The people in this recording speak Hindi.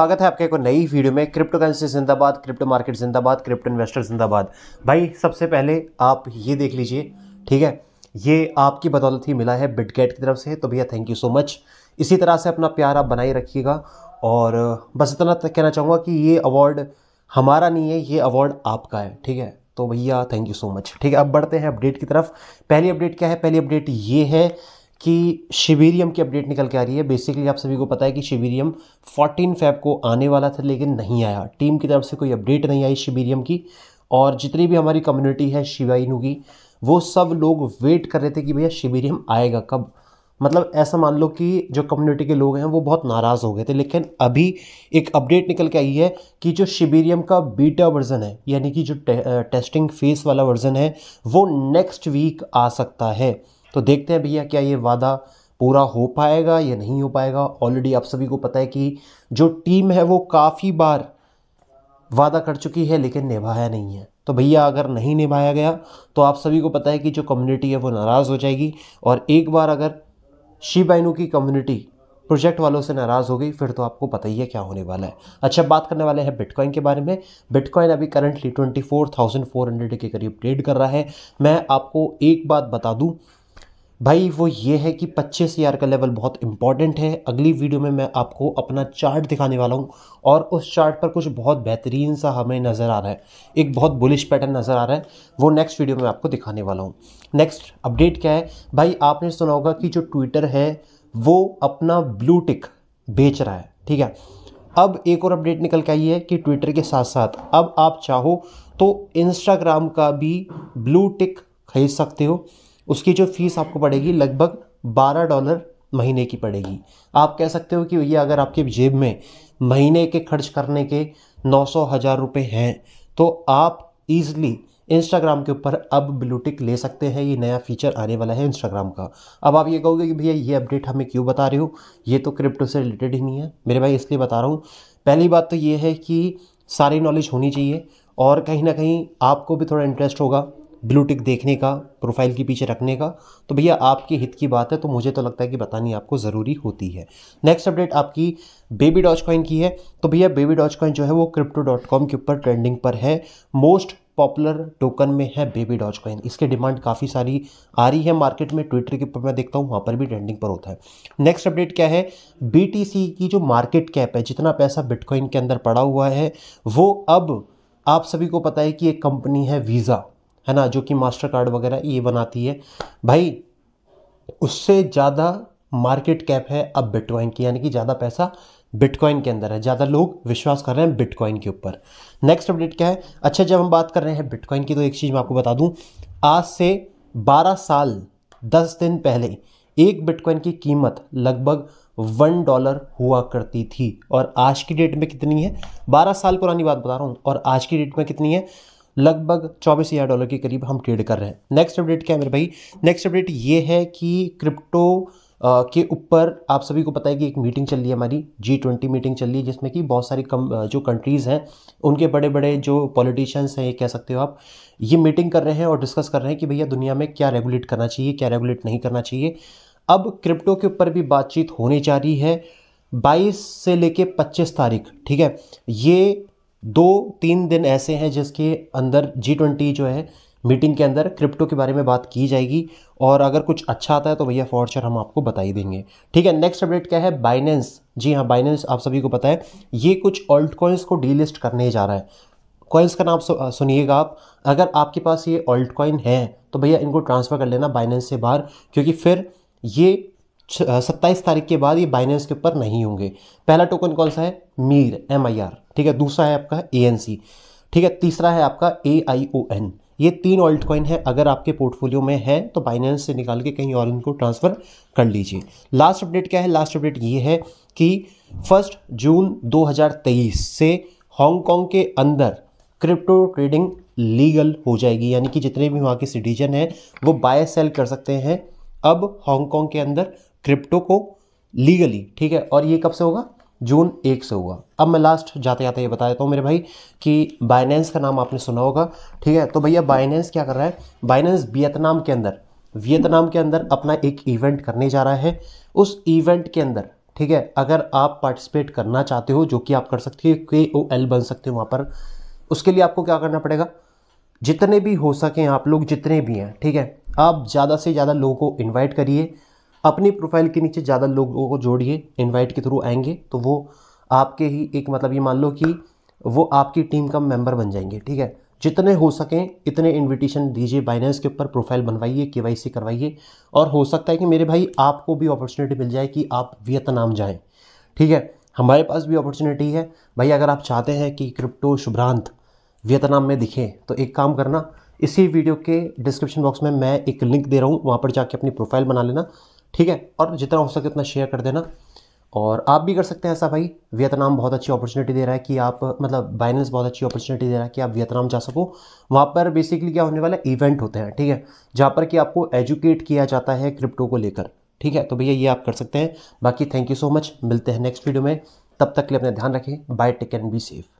स्वागत है आपके एक नई वीडियो में क्रिप्टो करेंसी जिंदाबाद क्रिप्टो मार्केट जिंदाबाद क्रिप्टो इन्वेस्टर जिंदाबाद भाई सबसे पहले आप ये देख लीजिए ठीक है ये आपकी बदौलत ही मिला है बिटगेट की तरफ से तो भैया थैंक यू सो मच इसी तरह से अपना प्यार आप बनाए रखिएगा और बस इतना कहना चाहूँगा कि ये अवार्ड हमारा नहीं है ये अवार्ड आपका है ठीक है तो भैया थैंक यू सो मच ठीक है अब बढ़ते हैं अपडेट की तरफ पहली अपडेट क्या है पहली अपडेट ये है कि शिबीरियम की अपडेट निकल के आ रही है बेसिकली आप सभी को पता है कि शिविरियम 14 फैब को आने वाला था लेकिन नहीं आया टीम की तरफ से कोई अपडेट नहीं आई शिविरियम की और जितनी भी हमारी कम्युनिटी है शिवाइनू की वो सब लोग वेट कर रहे थे कि भैया शिविरियम आएगा कब मतलब ऐसा मान लो कि जो कम्युनिटी के लोग हैं वो बहुत नाराज़ हो गए थे लेकिन अभी एक अपडेट निकल के आई है कि जो शिबीरियम का बीटा वर्जन है यानी कि जो टे, टेस्टिंग फेस वाला वर्जन है वो नेक्स्ट वीक आ सकता है तो देखते हैं भैया क्या ये वादा पूरा हो पाएगा या नहीं हो पाएगा ऑलरेडी आप सभी को पता है कि जो टीम है वो काफ़ी बार वादा कर चुकी है लेकिन निभाया नहीं है तो भैया अगर नहीं निभाया गया तो आप सभी को पता है कि जो कम्युनिटी है वो नाराज़ हो जाएगी और एक बार अगर शिबाइनू की कम्युनिटी प्रोजेक्ट वालों से नाराज़ हो गई फिर तो आपको पता ही है क्या होने वाला है अच्छा बात करने वाले हैं बिटकॉइन के बारे में बिटकॉइन अभी currently twenty four thousand four hundred के करीब ट्रेड कर रहा है मैं आपको एक बात बता दूँ भाई वो ये है कि पच्चीस हज़ार का लेवल बहुत इंपॉर्टेंट है अगली वीडियो में मैं आपको अपना चार्ट दिखाने वाला हूँ और उस चार्ट पर कुछ बहुत बेहतरीन सा हमें नज़र आ रहा है एक बहुत बुलिश पैटर्न नज़र आ रहा है वो नेक्स्ट वीडियो में आपको दिखाने वाला हूँ नेक्स्ट अपडेट क्या है भाई आपने सुना होगा कि जो ट्विटर है वो अपना ब्लू टिक बेच रहा है ठीक है अब एक और अपडेट निकल के आई है कि ट्विटर के साथ साथ अब आप चाहो तो इंस्टाग्राम का भी ब्लू टिक खरीद सकते हो उसकी जो फीस आपको पड़ेगी लगभग बारह डॉलर महीने की पड़ेगी आप कह सकते हो कि भैया अगर आपकी जेब में महीने के खर्च करने के नौ सौ हज़ार रुपये हैं तो आप ईज़िली इंस्टाग्राम के ऊपर अब ब्लूटिक ले सकते हैं ये नया फीचर आने वाला है इंस्टाग्राम का अब आप ये कहोगे कि भैया ये अपडेट हमें क्यों बता रहे हो ये तो क्रिप्टो से रिलेटेड ही नहीं है मेरे भाई इसलिए बता रहा हूँ पहली बात तो ये है कि सारी नॉलेज होनी चाहिए और कहीं ना कहीं आपको भी थोड़ा इंटरेस्ट होगा ब्लू टिक देखने का प्रोफाइल के पीछे रखने का तो भैया आपके हित की बात है तो मुझे तो लगता है कि बतानी आपको ज़रूरी होती है नेक्स्ट अपडेट आपकी बेबी डॉच कॉइन की है तो भैया बेबी डॉच कॉइन जो है वो क्रिप्टो डॉट कॉम के ऊपर ट्रेंडिंग पर है मोस्ट पॉपुलर टोकन में है बेबी डॉच कॉइन इसके डिमांड काफ़ी सारी आ रही है मार्केट में ट्विटर के ऊपर मैं देखता हूँ वहाँ पर भी ट्रेंडिंग पर होता है नेक्स्ट अपडेट क्या है बी की जो मार्केट कैप है जितना पैसा बिटकॉइन के अंदर पड़ा हुआ है वो अब आप सभी को पता है कि एक कंपनी है वीज़ा है ना जो कि मास्टर कार्ड वगैरह ये बनाती है भाई उससे ज़्यादा मार्केट कैप है अब बिटकॉइन की यानी कि ज़्यादा पैसा बिटकॉइन के अंदर है ज़्यादा लोग विश्वास कर रहे हैं बिटकॉइन के ऊपर नेक्स्ट अपडेट क्या है अच्छा जब हम बात कर रहे हैं बिटकॉइन की तो एक चीज़ मैं आपको बता दूं आज से 12 साल 10 दिन पहले एक बिटकॉइन की कीमत लगभग वन डॉलर हुआ करती थी और आज की डेट में कितनी है बारह साल पुरानी बात बता रहा हूँ और आज की डेट में कितनी है लगभग चौबीस हज़ार डॉलर के करीब हम ट्रेड कर रहे हैं नेक्स्ट अपडेट क्या है मेरे भाई नेक्स्ट अपडेट ये है कि क्रिप्टो के ऊपर आप सभी को पता है कि एक मीटिंग चल रही है हमारी जी ट्वेंटी मीटिंग चल रही है जिसमें कि बहुत सारी कम जो कंट्रीज़ हैं उनके बड़े बड़े जो पॉलिटिशियंस हैं ये कह सकते हो आप ये मीटिंग कर रहे हैं और डिस्कस कर रहे हैं कि भैया दुनिया में क्या रेगुलेट करना चाहिए क्या रेगुलेट नहीं करना चाहिए अब क्रिप्टो के ऊपर भी बातचीत होने जा रही है बाईस से लेके पच्चीस तारीख ठीक है ये दो तीन दिन ऐसे हैं जिसके अंदर जी ट्वेंटी जो है मीटिंग के अंदर क्रिप्टो के बारे में बात की जाएगी और अगर कुछ अच्छा आता है तो भैया फॉर्चर हम आपको बता ही देंगे ठीक है नेक्स्ट अपडेट क्या है बाइनेंस जी हाँ बाइनेंस आप सभी को पता है ये कुछ ऑल्ट कॉइन्स को डीलिस्ट करने जा रहा है कॉइन्स का नाम सुनिएगा आप अगर आपके पास ये ऑल्ट कॉइन है तो भैया इनको ट्रांसफ़र कर लेना बाइनेंस से बाहर क्योंकि फिर ये सत्ताईस तारीख के बाद ये बाइनेंस के ऊपर नहीं होंगे पहला टोकन कौन सा है मीर एम आई आर ठीक है दूसरा है आपका ए एन सी ठीक है तीसरा है आपका ए आई ओ एन ये तीन ऑल्ट कॉइन है अगर आपके पोर्टफोलियो में है तो बाइनेंस से निकाल के कहीं और इनको ट्रांसफ़र कर लीजिए लास्ट अपडेट क्या है लास्ट अपडेट ये है कि फर्स्ट जून 2023 से हांगकांग के अंदर क्रिप्टो ट्रेडिंग लीगल हो जाएगी यानी कि जितने भी वहाँ के सिटीजन हैं वो बाय सेल कर सकते हैं अब हांगकॉन्ग के अंदर क्रिप्टो को लीगली ठीक है और ये कब से होगा जून एक से हुआ अब मैं लास्ट जाते जाते ये बता देता हूँ मेरे भाई कि बाइनेंस का नाम आपने सुना होगा ठीक है तो भैया बाइनेंस क्या कर रहा है बाइनेंस वियतनाम के अंदर वियतनाम के अंदर अपना एक इवेंट करने जा रहा है उस इवेंट के अंदर ठीक है अगर आप पार्टिसिपेट करना चाहते हो जो कि आप कर सकते हो के ओ एल बन सकते हो वहाँ पर उसके लिए आपको क्या करना पड़ेगा जितने भी हो सकें आप लोग जितने भी हैं ठीक है आप ज़्यादा से ज़्यादा लोगों को इन्वाइट करिए अपनी प्रोफाइल के नीचे ज़्यादा लोगों को जोड़िए इनवाइट के थ्रू आएंगे तो वो आपके ही एक मतलब ये मान लो कि वो आपकी टीम का मेंबर बन जाएंगे ठीक है जितने हो सकें इतने इनविटेशन दीजिए बाइनेंस के ऊपर प्रोफाइल बनवाइए के करवाइए और हो सकता है कि मेरे भाई आपको भी अपॉर्चुनिटी मिल जाए कि आप वियतनाम जाएँ ठीक है हमारे पास भी अपॉर्चुनिटी है भाई अगर आप चाहते हैं कि क्रिप्टो शुभ्रांत वियतनाम में दिखे तो एक काम करना इसी वीडियो के डिस्क्रिप्शन बॉक्स में मैं एक लिंक दे रहा हूँ वहाँ पर जाके अपनी प्रोफाइल बना लेना ठीक है और जितना हो सके उतना शेयर कर देना और आप भी कर सकते हैं ऐसा भाई वियतनाम बहुत अच्छी अपॉर्चुनिटी दे रहा है कि आप मतलब बाइनेंस बहुत अच्छी अपॉर्चुनिटी दे रहा है कि आप वियतनाम जा सको वहाँ पर बेसिकली क्या होने वाला इवेंट होते हैं ठीक है जहाँ पर कि आपको एजुकेट किया जाता है क्रिप्टो को लेकर ठीक है तो भैया ये आप कर सकते हैं बाकी थैंक यू सो मच मिलते हैं नेक्स्ट वीडियो में तब तक के लिए अपना ध्यान रखें bye take and be safe